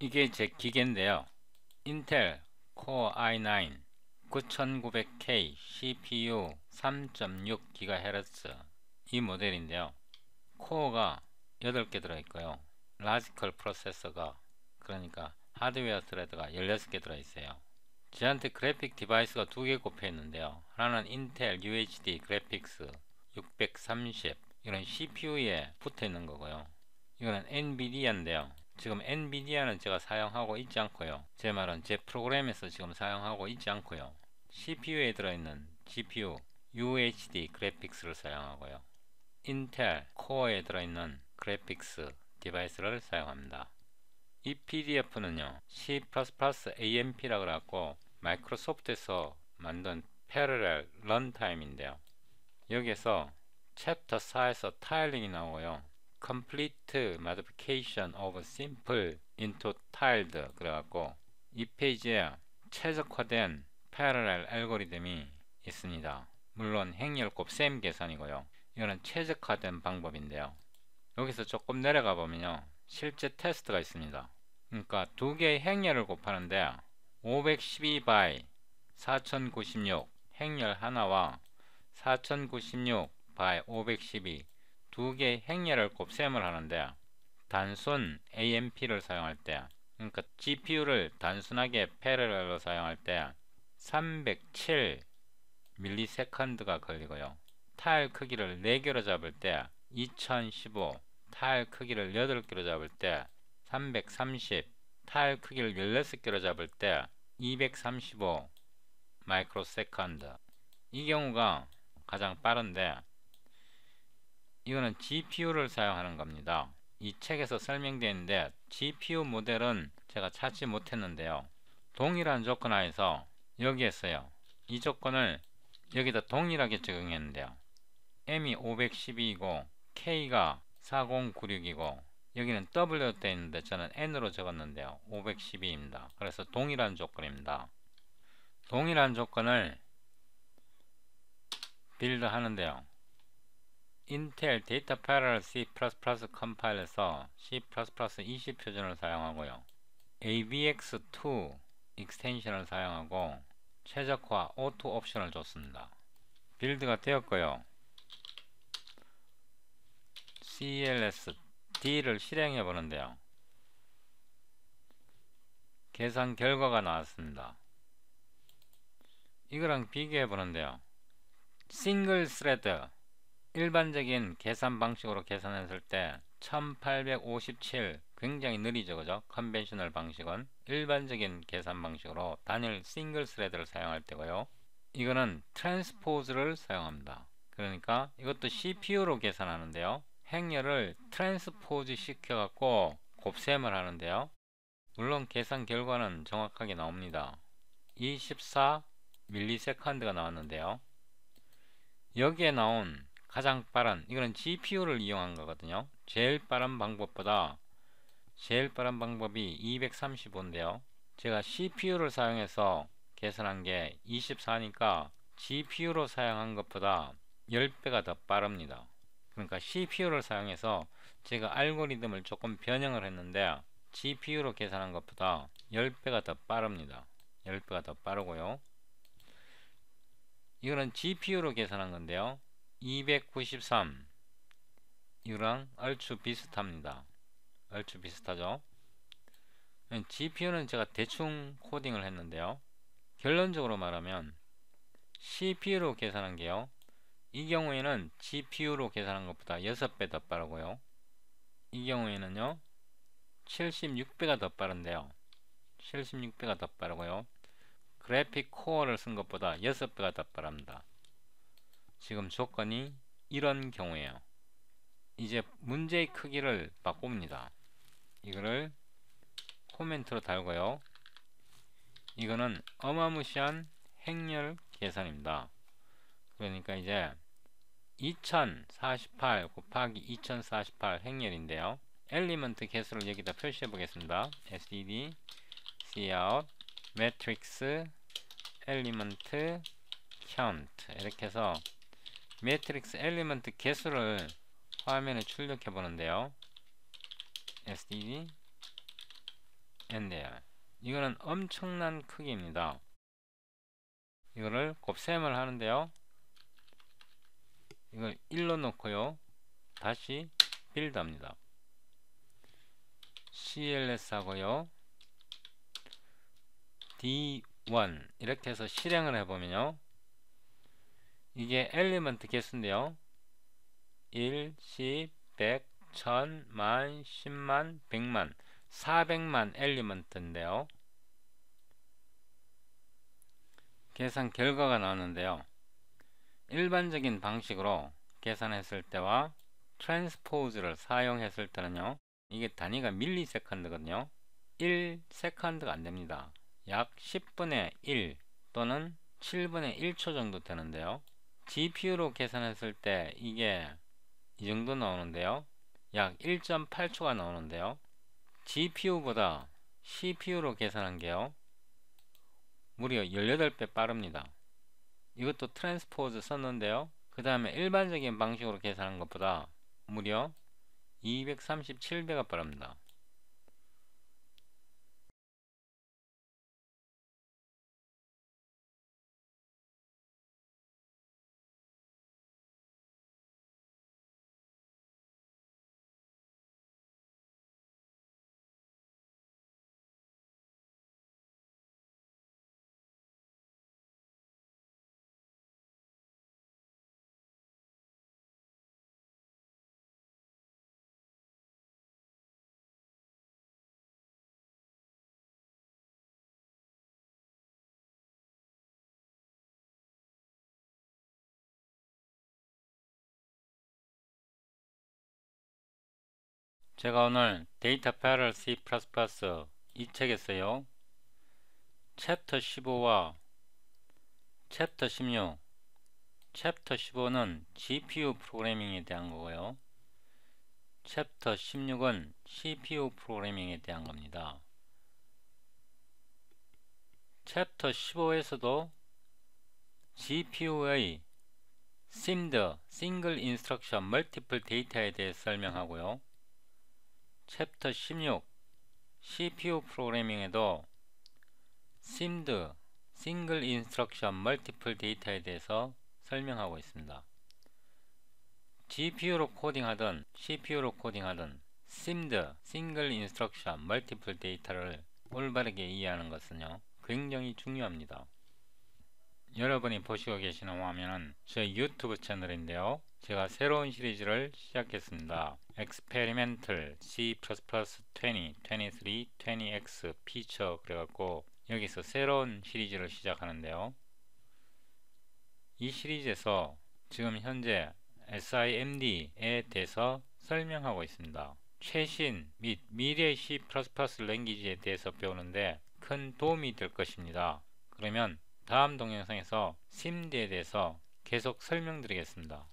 이게 제 기계인데요. 인텔 코어 i9 9900K CPU 3.6GHz 이 모델인데요. 코어가 8개 들어있고요. 라지컬 프로세서가 그러니까 하드웨어 스레드가 16개 들어있어요. 저한테 그래픽 디바이스가 2개 꼽혀있는데요. 하나는 인텔 UHD 그래픽스 630 이런 CPU에 붙어있는 거고요. 이거는 엔비디아인데요. 지금 엔비디아는 제가 사용하고 있지 않고요. 제 말은 제 프로그램에서 지금 사용하고 있지 않고요. CPU에 들어있는 GPU UHD 그래픽스를 사용하고요. 인텔 코어에 들어있는 그래픽스 디바이스를 사용합니다. 이 PDF는요. C++ AMP라고 해갖고 마이크로소프트에서 만든 패러렐 런타임인데요. 여기에서 챕터 4에서 타일링이 나오고요. complete modification of simple into tiled 그래갖고 이 페이지에 최적화된 parallel 알고리즘이 있습니다. 물론 행렬곱 셈 계산이고요. 이거는 최적화된 방법인데요. 여기서 조금 내려가 보면요. 실제 테스트가 있습니다. 그러니까 두 개의 행렬을 곱하는데 512 by 4096 행렬 하나와 4096 by 512두 개의 행렬을 곱셈을 하는데 단순 AMP를 사용할 때 그러니까 GPU를 단순하게 패럴로 사용할 때 307 밀리세컨드가 걸리고요. 타일 크기를 4개로 잡을 때 2015, 타일 크기를 8개로 잡을 때 330, 타일 크기를 16개로 잡을 때 235 마이크로 세컨드 이 경우가 가장 빠른데 이거는 GPU를 사용하는 겁니다. 이 책에서 설명되는데 GPU 모델은 제가 찾지 못했는데요. 동일한 조건 하에서 여기에 서요. 이 조건을 여기다 동일하게 적용했는데요. M이 512이고 K가 4096이고 여기는 W로 되어 있는데 저는 N으로 적었는데요. 512입니다. 그래서 동일한 조건입니다. 동일한 조건을 빌드 하는데요. 인텔 데이터 파일을 C++ 컴파일에서 C++20 표준을 사용하고요. AVX2 익스텐션을 사용하고 최적화 오토 옵션을 줬습니다. 빌드가 되었고요. CLS D를 실행해 보는데요. 계산 결과가 나왔습니다. 이거랑 비교해 보는데요. 싱글 스레드 일반적인 계산 방식으로 계산했을 때 1857 굉장히 느리죠 그죠 컨벤셔널 방식은 일반적인 계산 방식으로 단일 싱글 스레드를 사용할 때고요 이거는 트랜스포즈를 사용합니다 그러니까 이것도 CPU로 계산하는데요 행렬을 트랜스포즈 시켜 갖고 곱셈을 하는데요 물론 계산 결과는 정확하게 나옵니다 24 밀리세컨드가 나왔는데요 여기에 나온 가장 빠른 이거는 GPU를 이용한 거거든요 제일 빠른 방법보다 제일 빠른 방법이 235인데요 제가 CPU를 사용해서 계산한 게 24니까 GPU로 사용한 것보다 10배가 더 빠릅니다 그러니까 CPU를 사용해서 제가 알고리즘을 조금 변형을 했는데 GPU로 계산한 것보다 10배가 더 빠릅니다 10배가 더 빠르고요 이거는 GPU로 계산한 건데요 293 이랑 얼추 비슷합니다. 얼추 비슷하죠? GPU는 네, 제가 대충 코딩을 했는데요. 결론적으로 말하면 CPU로 계산한 게요. 이 경우에는 GPU로 계산한 것보다 6배 더 빠르고요. 이 경우에는요. 76배가 더 빠른데요. 76배가 더 빠르고요. 그래픽 코어를 쓴 것보다 6배가 더 빠릅니다. 지금 조건이 이런 경우에요. 이제 문제의 크기를 바꿉니다. 이거를 코멘트로 달고요. 이거는 어마무시한 행렬 계산입니다. 그러니까 이제 2048 곱하기 2048 행렬인데요. 엘리먼트 개수를 여기다 표시해 보겠습니다. sed cout matrix element count 이렇게 해서 매트릭스 엘리먼트 개수를 화면에 출력해 보는데요. std ndl 이거는 엄청난 크기입니다. 이거를 곱셈을 하는데요. 이걸 1로 놓고요. 다시 빌드합니다. cls 하고요. d1 이렇게 해서 실행을 해보면요. 이게 엘리먼트 개수인데요. 1, 10, 100, 1000, 1 만, 10만, 100만, 400만 엘리먼트인데요. 계산 결과가 나오는데요. 일반적인 방식으로 계산했을 때와 트랜스포즈를 사용했을 때는요. 이게 단위가 밀리세컨드거든요. 1세컨드가 안됩니다. 약 10분의 1 또는 7분의 1초 정도 되는데요. GPU로 계산했을 때 이게 이 정도 나오는데요. 약 1.8초가 나오는데요. GPU보다 CPU로 계산한 게요. 무려 18배 빠릅니다. 이것도 트랜스포즈 썼는데요. 그 다음에 일반적인 방식으로 계산한 것보다 무려 237배가 빠릅니다. 제가 오늘 데이터 파일을 C++ 이 책에서요. 챕터 15와 챕터 16 챕터 15는 GPU 프로그래밍에 대한 거고요. 챕터 16은 CPU 프로그래밍에 대한 겁니다. 챕터 15에서도 GPU의 SIMD, Single Instruction Multiple Data에 대해 설명하고요. 챕터 16 CPU 프로그래밍에도 SIMD (Single Instruction Multiple Data)에 대해서 설명하고 있습니다. GPU로 코딩하든 CPU로 코딩하든 SIMD (Single Instruction Multiple Data)를 올바르게 이해하는 것은요 굉장히 중요합니다. 여러분이 보시고 계시는 화면은 제 유튜브 채널인데요. 제가 새로운 시리즈를 시작했습니다. experimental C++ 20, 23, 20x feature 그래갖고 여기서 새로운 시리즈를 시작하는데요. 이 시리즈에서 지금 현재 SIMD에 대해서 설명하고 있습니다. 최신 및 미래 의 C++ 랭귀지에 대해서 배우는데 큰 도움이 될 것입니다. 그러면 다음 동영상에서 심드에 대해서 계속 설명드리겠습니다.